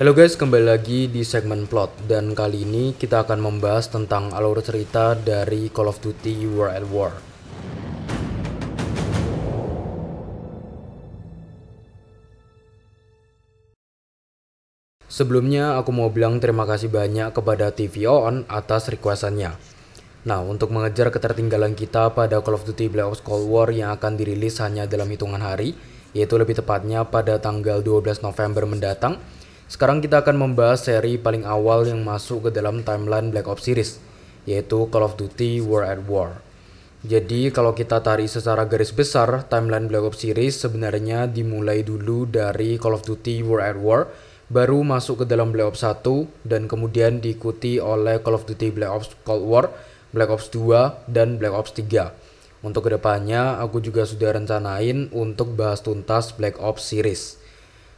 Halo guys, kembali lagi di segmen plot dan kali ini kita akan membahas tentang alur cerita dari Call of Duty World at War. Sebelumnya aku mau bilang terima kasih banyak kepada TV On atas requestannya. Nah, untuk mengejar ketertinggalan kita pada Call of Duty Black Ops Cold War yang akan dirilis hanya dalam hitungan hari, yaitu lebih tepatnya pada tanggal 12 November mendatang, sekarang kita akan membahas seri paling awal yang masuk ke dalam timeline Black Ops series, yaitu Call of Duty World at War. Jadi kalau kita tarik secara garis besar, timeline Black Ops series sebenarnya dimulai dulu dari Call of Duty World at War, baru masuk ke dalam Black Ops 1, dan kemudian diikuti oleh Call of Duty Black Ops Cold War, Black Ops 2, dan Black Ops 3. Untuk kedepannya, aku juga sudah rencanain untuk bahas tuntas Black Ops series.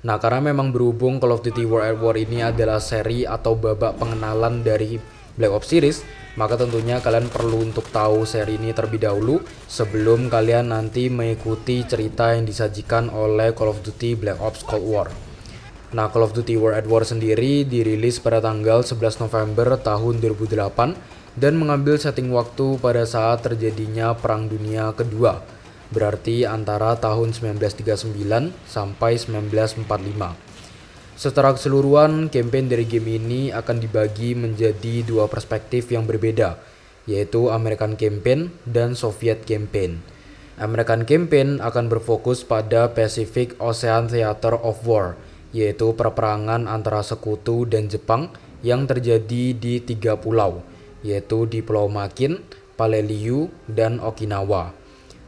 Nah karena memang berhubung Call of Duty World at War ini adalah seri atau babak pengenalan dari Black Ops series, maka tentunya kalian perlu untuk tahu seri ini terlebih dahulu sebelum kalian nanti mengikuti cerita yang disajikan oleh Call of Duty Black Ops Cold War. Nah, Call of Duty World at War sendiri dirilis pada tanggal 11 November tahun 2008 dan mengambil setting waktu pada saat terjadinya Perang Dunia Kedua berarti antara tahun 1939 sampai 1945. Secara keseluruhan, kampanye dari game ini akan dibagi menjadi dua perspektif yang berbeda, yaitu American Campaign dan Soviet Campaign. American Campaign akan berfokus pada Pacific Ocean Theater of War, yaitu perperangan antara sekutu dan Jepang yang terjadi di tiga pulau, yaitu di Pulau Makin, Paleliu, dan Okinawa.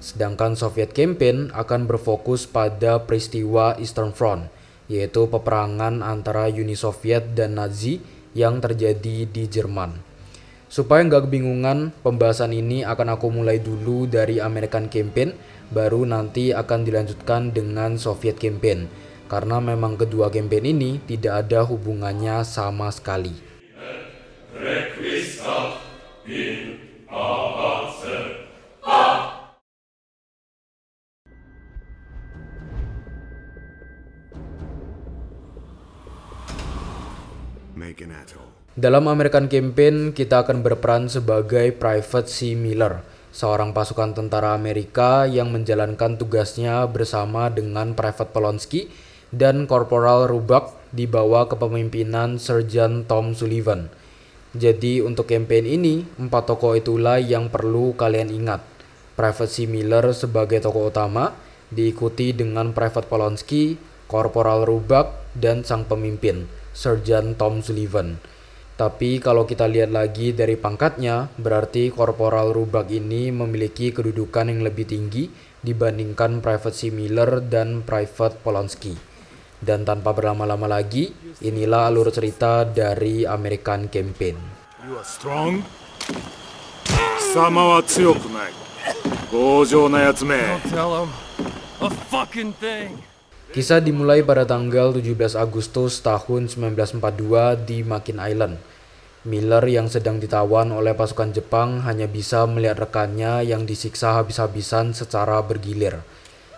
Sedangkan Soviet campaign akan berfokus pada peristiwa Eastern Front, yaitu peperangan antara Uni Soviet dan Nazi yang terjadi di Jerman. Supaya nggak kebingungan, pembahasan ini akan aku mulai dulu dari American Campaign, baru nanti akan dilanjutkan dengan Soviet Campaign, karena memang kedua campaign ini tidak ada hubungannya sama sekali. Dalam American Campaign, kita akan berperan sebagai Private C. Miller, seorang pasukan tentara Amerika yang menjalankan tugasnya bersama dengan Private Polonsky dan Corporal Rubak di bawah kepemimpinan Sergeant Tom Sullivan. Jadi untuk campaign ini, empat tokoh itulah yang perlu kalian ingat. Private C. Miller sebagai tokoh utama, diikuti dengan Private Polonsky, Corporal Rubak, dan sang pemimpin. Sergeant Tom Sullivan. Tapi kalau kita lihat lagi dari pangkatnya, berarti Korporal Rubak ini memiliki kedudukan yang lebih tinggi dibandingkan Private C. Miller dan Private Polonski. Dan tanpa berlama-lama lagi, inilah alur cerita dari American Campaign. You are strong. Sama wa na Don't tell him a fucking thing. Kisah dimulai pada tanggal 17 Agustus tahun 1942 di Makin Island. Miller yang sedang ditawan oleh pasukan Jepang hanya bisa melihat rekannya yang disiksa habis-habisan secara bergilir.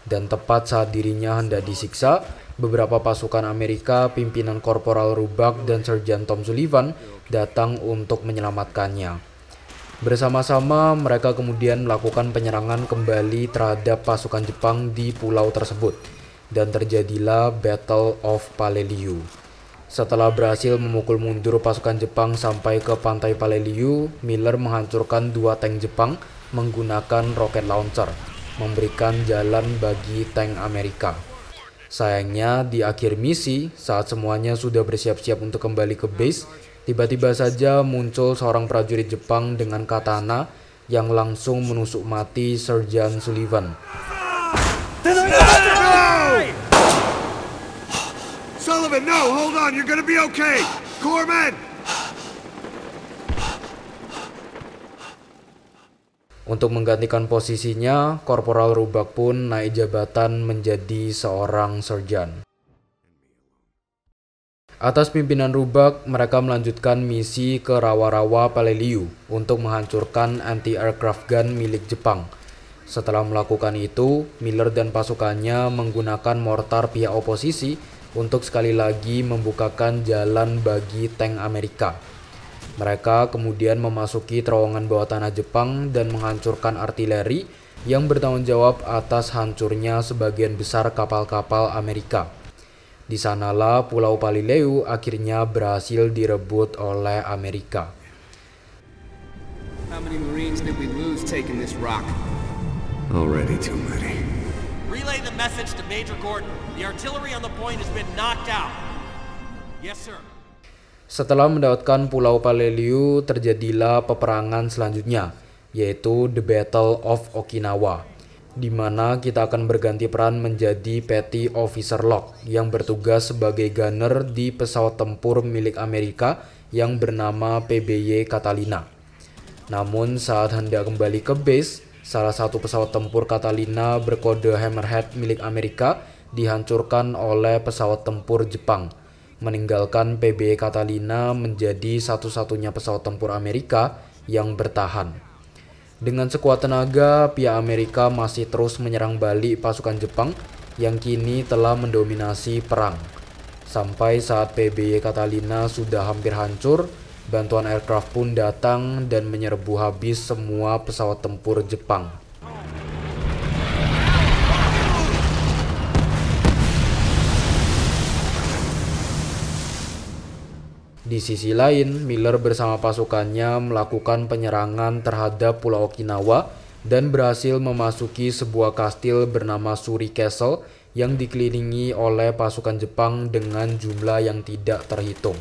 Dan tepat saat dirinya hendak disiksa, beberapa pasukan Amerika, pimpinan Korporal Rubak dan Sergeant Tom Sullivan datang untuk menyelamatkannya. Bersama-sama, mereka kemudian melakukan penyerangan kembali terhadap pasukan Jepang di pulau tersebut dan terjadilah Battle of Paleliu. Setelah berhasil memukul mundur pasukan Jepang sampai ke pantai Paleliu, Miller menghancurkan dua tank Jepang menggunakan roket launcher, memberikan jalan bagi tank Amerika. Sayangnya, di akhir misi, saat semuanya sudah bersiap-siap untuk kembali ke base, tiba-tiba saja muncul seorang prajurit Jepang dengan katana yang langsung menusuk mati Sergeant Sullivan. no, hold on. You're gonna be okay. Corman! Untuk menggantikan posisinya, Korporal Rubak pun naik jabatan menjadi seorang serjan. Atas pimpinan Rubak, mereka melanjutkan misi ke rawa-rawa Paleliu untuk menghancurkan anti-aircraft gun milik Jepang. Setelah melakukan itu, Miller dan pasukannya menggunakan mortar pihak oposisi untuk sekali lagi membukakan jalan bagi tank Amerika. Mereka kemudian memasuki terowongan bawah tanah Jepang dan menghancurkan artileri yang bertanggung jawab atas hancurnya sebagian besar kapal-kapal Amerika. Di sanalah Pulau Palileu akhirnya berhasil direbut oleh Amerika. Already too many. Relay the message to Major Gordon. Setelah mendapatkan Pulau Paleliu, terjadilah peperangan selanjutnya, yaitu The Battle of Okinawa, di mana kita akan berganti peran menjadi Petty Officer Locke yang bertugas sebagai gunner di pesawat tempur milik Amerika yang bernama PBY Catalina. Namun saat hendak kembali ke base, salah satu pesawat tempur Catalina berkode Hammerhead milik Amerika dihancurkan oleh pesawat tempur Jepang, meninggalkan PB Catalina menjadi satu-satunya pesawat tempur Amerika yang bertahan. Dengan sekuat tenaga, pihak Amerika masih terus menyerang balik pasukan Jepang yang kini telah mendominasi perang. Sampai saat PB Catalina sudah hampir hancur, bantuan aircraft pun datang dan menyerbu habis semua pesawat tempur Jepang. Di sisi lain, Miller bersama pasukannya melakukan penyerangan terhadap Pulau Okinawa dan berhasil memasuki sebuah kastil bernama Suri Castle yang dikelilingi oleh pasukan Jepang dengan jumlah yang tidak terhitung.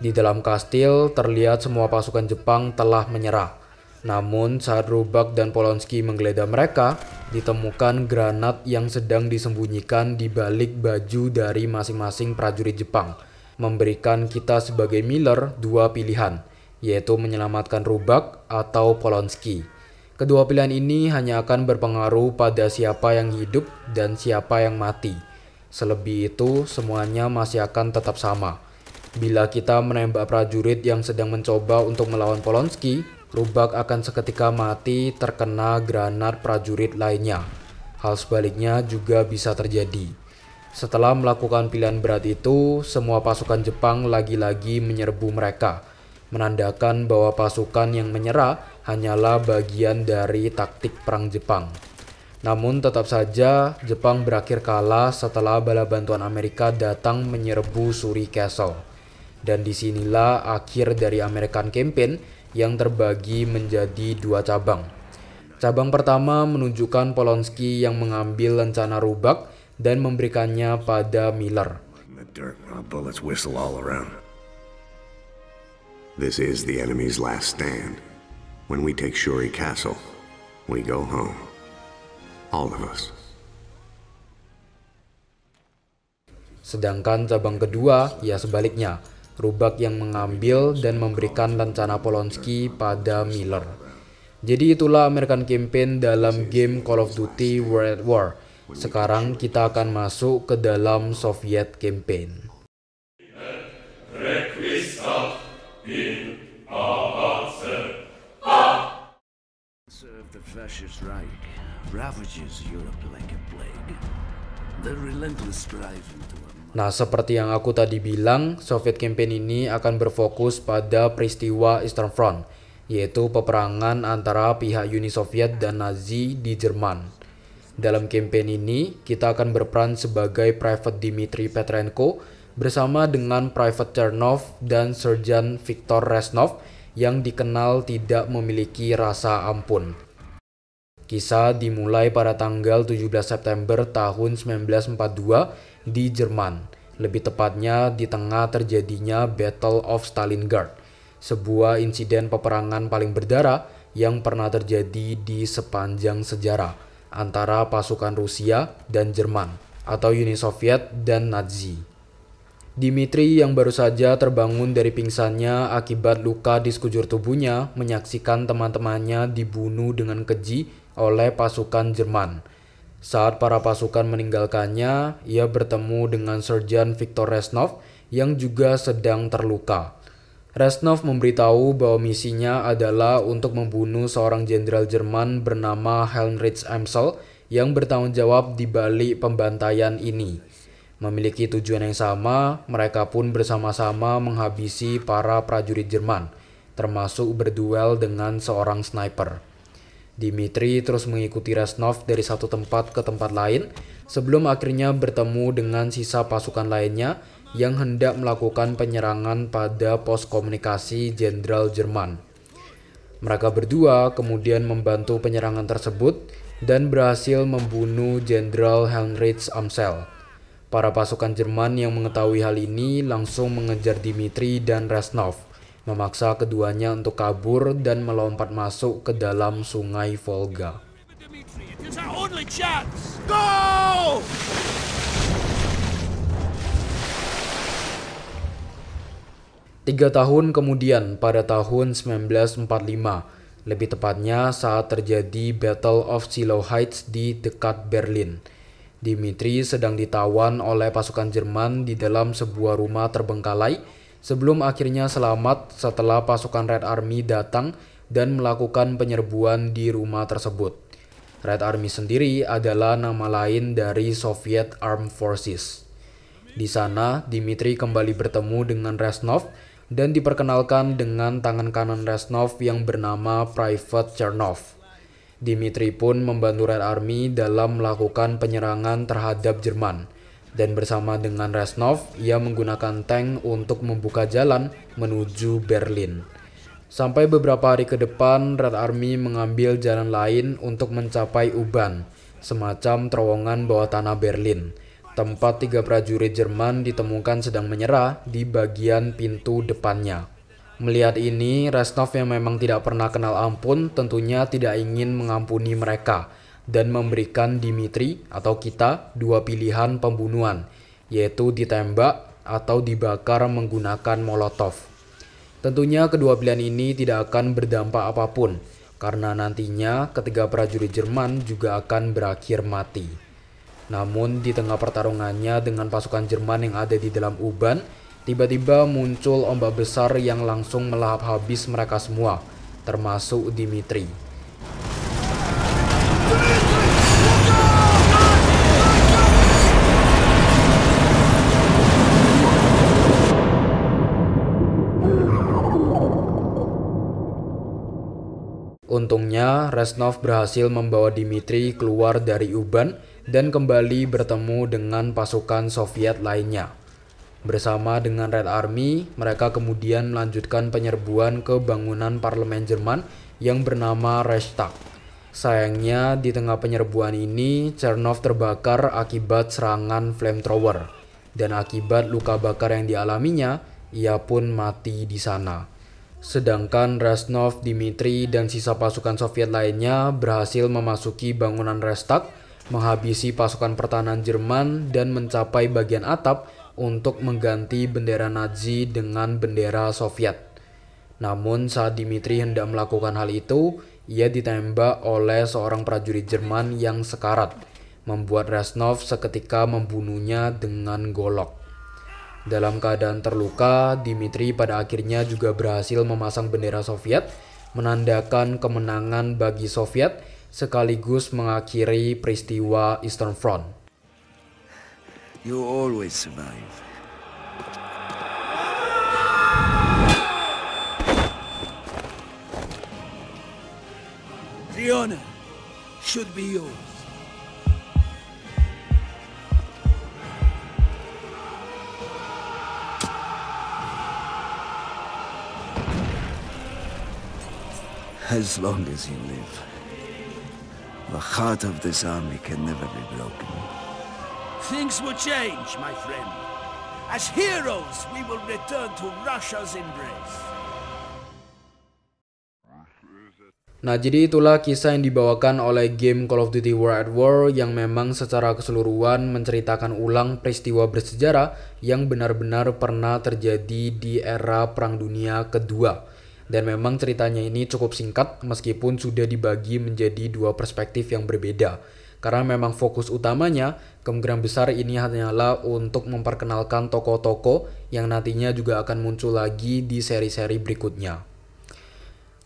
Di dalam kastil terlihat semua pasukan Jepang telah menyerah. Namun saat Rubak dan Polonski menggeledah mereka, ditemukan granat yang sedang disembunyikan di balik baju dari masing-masing prajurit Jepang memberikan kita sebagai Miller dua pilihan, yaitu menyelamatkan Rubak atau Polonski. Kedua pilihan ini hanya akan berpengaruh pada siapa yang hidup dan siapa yang mati. Selebih itu, semuanya masih akan tetap sama. Bila kita menembak prajurit yang sedang mencoba untuk melawan Polonski, Rubak akan seketika mati terkena granat prajurit lainnya. Hal sebaliknya juga bisa terjadi. Setelah melakukan pilihan berat itu, semua pasukan Jepang lagi-lagi menyerbu mereka, menandakan bahwa pasukan yang menyerah hanyalah bagian dari taktik perang Jepang. Namun tetap saja, Jepang berakhir kalah setelah bala bantuan Amerika datang menyerbu Suri Castle. Dan disinilah akhir dari American Campaign yang terbagi menjadi dua cabang. Cabang pertama menunjukkan Polonski yang mengambil lencana rubak dan memberikannya pada Miller. This is the enemy's last stand. When we take Shuri Castle, we go home. All of us. Sedangkan cabang kedua, ya sebaliknya, Rubak yang mengambil dan memberikan rencana Polonski pada Miller. Jadi itulah American Campaign dalam game Call of Duty World War sekarang kita akan masuk ke dalam Soviet campaign. Nah, seperti yang aku tadi bilang, Soviet campaign ini akan berfokus pada peristiwa Eastern Front, yaitu peperangan antara pihak Uni Soviet dan Nazi di Jerman. Dalam kampanye ini, kita akan berperan sebagai Private Dimitri Petrenko bersama dengan Private Chernov dan Sergeant Viktor Resnov yang dikenal tidak memiliki rasa ampun. Kisah dimulai pada tanggal 17 September tahun 1942 di Jerman, lebih tepatnya di tengah terjadinya Battle of Stalingrad, sebuah insiden peperangan paling berdarah yang pernah terjadi di sepanjang sejarah antara pasukan Rusia dan Jerman atau Uni Soviet dan Nazi. Dimitri yang baru saja terbangun dari pingsannya akibat luka di sekujur tubuhnya menyaksikan teman-temannya dibunuh dengan keji oleh pasukan Jerman. Saat para pasukan meninggalkannya, ia bertemu dengan Sergeant Viktor Resnov yang juga sedang terluka. Resnov memberitahu bahwa misinya adalah untuk membunuh seorang jenderal Jerman bernama Heinrich Emsel yang bertanggung jawab di balik pembantaian ini. Memiliki tujuan yang sama, mereka pun bersama-sama menghabisi para prajurit Jerman, termasuk berduel dengan seorang sniper. Dimitri terus mengikuti Resnov dari satu tempat ke tempat lain sebelum akhirnya bertemu dengan sisa pasukan lainnya yang hendak melakukan penyerangan pada pos komunikasi Jenderal Jerman. Mereka berdua kemudian membantu penyerangan tersebut dan berhasil membunuh Jenderal Heinrich Amsel. Para pasukan Jerman yang mengetahui hal ini langsung mengejar Dimitri dan Resnov, memaksa keduanya untuk kabur dan melompat masuk ke dalam sungai Volga. Tiga tahun kemudian pada tahun 1945, lebih tepatnya saat terjadi Battle of Silo Heights di dekat Berlin. Dimitri sedang ditawan oleh pasukan Jerman di dalam sebuah rumah terbengkalai sebelum akhirnya selamat setelah pasukan Red Army datang dan melakukan penyerbuan di rumah tersebut. Red Army sendiri adalah nama lain dari Soviet Armed Forces. Di sana, Dimitri kembali bertemu dengan Resnov dan diperkenalkan dengan tangan kanan Resnov yang bernama Private Chernov. Dimitri pun membantu Red Army dalam melakukan penyerangan terhadap Jerman, dan bersama dengan Resnov, ia menggunakan tank untuk membuka jalan menuju Berlin. Sampai beberapa hari ke depan, Red Army mengambil jalan lain untuk mencapai Uban, semacam terowongan bawah tanah Berlin tempat tiga prajurit Jerman ditemukan sedang menyerah di bagian pintu depannya. Melihat ini, Resnov yang memang tidak pernah kenal ampun tentunya tidak ingin mengampuni mereka dan memberikan Dimitri atau kita dua pilihan pembunuhan, yaitu ditembak atau dibakar menggunakan molotov. Tentunya kedua pilihan ini tidak akan berdampak apapun, karena nantinya ketiga prajurit Jerman juga akan berakhir mati. Namun di tengah pertarungannya dengan pasukan Jerman yang ada di dalam uban, tiba-tiba muncul ombak besar yang langsung melahap habis mereka semua, termasuk Dimitri. Untungnya, Resnov berhasil membawa Dimitri keluar dari Uban dan kembali bertemu dengan pasukan Soviet lainnya. Bersama dengan Red Army, mereka kemudian melanjutkan penyerbuan ke bangunan parlemen Jerman yang bernama Reichstag. Sayangnya, di tengah penyerbuan ini, Chernov terbakar akibat serangan flamethrower, dan akibat luka bakar yang dialaminya, ia pun mati di sana. Sedangkan Rasnov, Dimitri, dan sisa pasukan Soviet lainnya berhasil memasuki bangunan Reichstag menghabisi pasukan pertahanan Jerman dan mencapai bagian atap untuk mengganti bendera Nazi dengan bendera Soviet. Namun saat Dimitri hendak melakukan hal itu, ia ditembak oleh seorang prajurit Jerman yang sekarat, membuat Resnov seketika membunuhnya dengan golok. Dalam keadaan terluka, Dimitri pada akhirnya juga berhasil memasang bendera Soviet, menandakan kemenangan bagi Soviet sekaligus mengakhiri peristiwa Eastern Front. You always survive. The honor should be yours. As long as you live. The heart of this army can never be broken. Things will change, my friend. As heroes, we will return to Russia's embrace. Nah jadi itulah kisah yang dibawakan oleh game Call of Duty World at War yang memang secara keseluruhan menceritakan ulang peristiwa bersejarah yang benar-benar pernah terjadi di era Perang Dunia Kedua. Dan memang ceritanya ini cukup singkat meskipun sudah dibagi menjadi dua perspektif yang berbeda. Karena memang fokus utamanya, kemungkinan besar ini hanyalah untuk memperkenalkan tokoh toko yang nantinya juga akan muncul lagi di seri-seri berikutnya.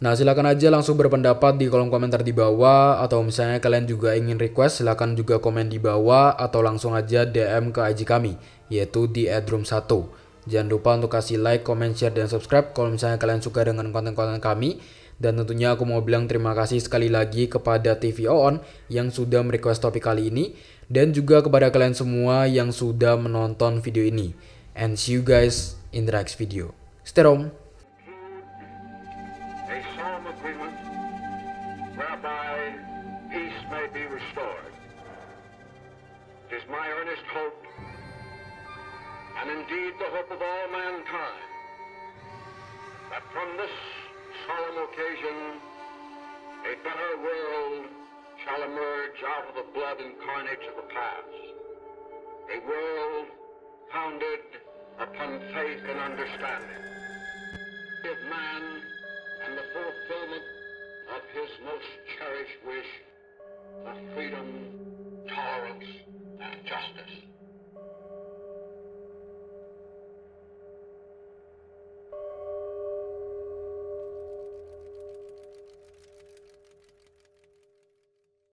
Nah, silahkan aja langsung berpendapat di kolom komentar di bawah, atau misalnya kalian juga ingin request, silahkan juga komen di bawah, atau langsung aja DM ke IG kami, yaitu di adroom 1 Jangan lupa untuk kasih like, comment, share, dan subscribe kalau misalnya kalian suka dengan konten-konten kami. Dan tentunya aku mau bilang terima kasih sekali lagi kepada TV On yang sudah merequest topik kali ini. Dan juga kepada kalian semua yang sudah menonton video ini. And see you guys in the next video. Stay home. and indeed the hope of all mankind, that from this solemn occasion a better world shall emerge out of the blood and carnage of the past, a world founded upon faith and understanding. If man and the fulfillment of his most cherished wish for freedom, tolerance, and justice.